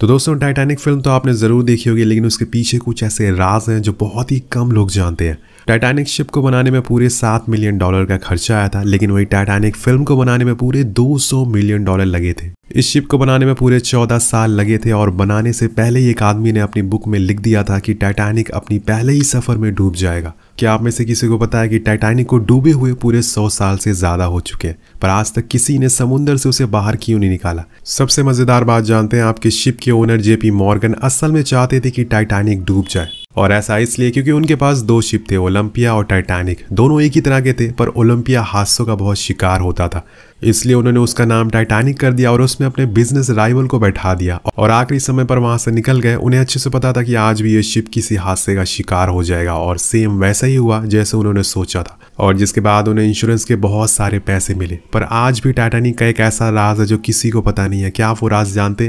तो दोस्तों Titanic film तो आपने ज़रूर देखी होगी लेकिन उसके पीछे कुछ ऐसे राज हैं जो बहुत ही कम लोग जानते हैं टाइटैनिक शिप को बनाने में पूरे सात मिलियन डॉलर का खर्चा आया था लेकिन वही टाइटैनिक फिल्म को बनाने में पूरे 200 मिलियन डॉलर लगे थे इस शिप को बनाने में पूरे 14 साल लगे थे और बनाने से पहले एक आदमी ने अपनी बुक में लिख दिया था कि टाइटैनिक अपनी पहले ही सफ़र में डूब जाएगा क्या आप में से किसी को पता है कि टाइटैनिक को डूबे हुए पूरे 100 साल से ज़्यादा हो चुके हैं पर आज तक किसी ने समुन्दर से उसे बाहर क्यों नहीं निकाला सबसे मज़ेदार बात जानते हैं आपकी शिप के ओनर जेपी मॉर्गन असल में चाहते थे कि टाइटैनिक डूब जाए और ऐसा इसलिए क्योंकि उनके पास दो शिप थे ओलंपिया और टाइटैनिक दोनों एक ही तरह के थे पर ओलंपिया हादसों का बहुत शिकार होता था इसलिए उन्होंने उसका नाम टाइटैनिक कर दिया और उसमें अपने बिजनेस राइवल को बैठा दिया और आखिरी समय पर वहां से निकल गए उन्हें अच्छे से पता था कि आज भी ये शिप किसी हादसे का शिकार हो जाएगा और सेम वैसा ही हुआ जैसे उन्होंने सोचा था और जिसके बाद उन्हें इंश्योरेंस के बहुत सारे पैसे मिले पर आज भी टाइटैनिक का एक ऐसा राज है जो किसी को पता नहीं है क्या आप वो राज जानते हैं